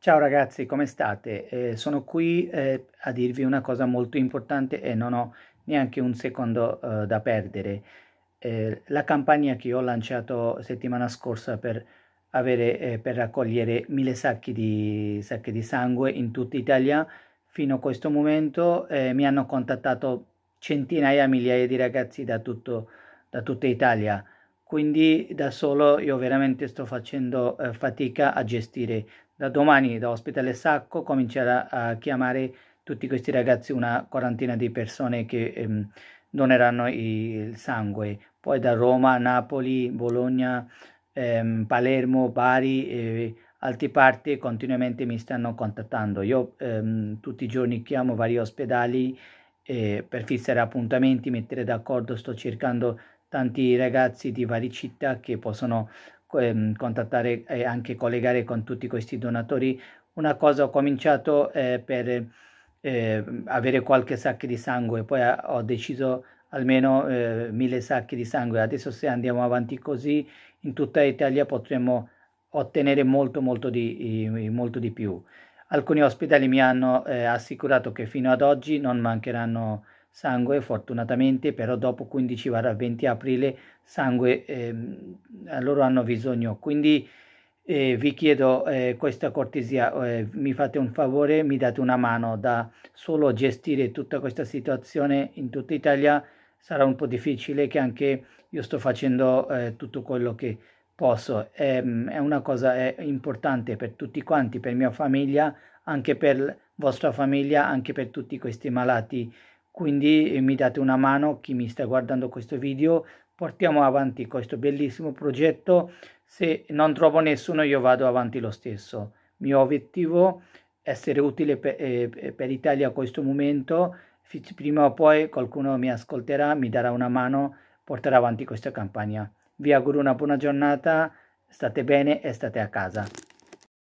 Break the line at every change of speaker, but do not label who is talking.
Ciao ragazzi, come state? Eh, sono qui eh, a dirvi una cosa molto importante e non ho neanche un secondo eh, da perdere. Eh, la campagna che ho lanciato settimana scorsa per, avere, eh, per raccogliere mille sacchi di, sacchi di, sangue in tutta Italia, fino a questo momento eh, mi hanno contattato centinaia, migliaia di ragazzi da, tutto, da tutta Italia quindi da solo io veramente sto facendo eh, fatica a gestire da domani da Ospitale Sacco comincerà a chiamare tutti questi ragazzi, una quarantina di persone che ehm, doneranno il sangue. Poi da Roma, Napoli, Bologna, ehm, Palermo, Bari e altre parti continuamente mi stanno contattando. Io ehm, tutti i giorni chiamo vari ospedali eh, per fissare appuntamenti, mettere d'accordo. Sto cercando tanti ragazzi di varie città che possono ehm, contattare e anche collegare con tutti questi donatori. Una cosa ho cominciato eh, per eh, avere qualche sacco di sangue, poi eh, ho deciso almeno eh, mille sacchi di sangue. Adesso se andiamo avanti così in tutta Italia potremo ottenere molto molto di, molto di più. Alcuni ospedali mi hanno eh, assicurato che fino ad oggi non mancheranno sangue, fortunatamente però dopo 15 vara 20 aprile sangue eh, loro hanno bisogno. Quindi eh, vi chiedo eh, questa cortesia, eh, mi fate un favore, mi date una mano da solo gestire tutta questa situazione in tutta Italia sarà un po' difficile che anche io sto facendo eh, tutto quello che posso. È, ehm, è una cosa è eh, importante per tutti quanti, per mia famiglia, anche per vostra famiglia, anche per tutti questi malati quindi eh, mi date una mano, chi mi sta guardando questo video, portiamo avanti questo bellissimo progetto. Se non trovo nessuno io vado avanti lo stesso. Il mio obiettivo è essere utile eh, per, eh, per l'Italia a questo momento. Prima o poi qualcuno mi ascolterà, mi darà una mano, porterà avanti questa campagna. Vi auguro una buona giornata, state bene e state a casa.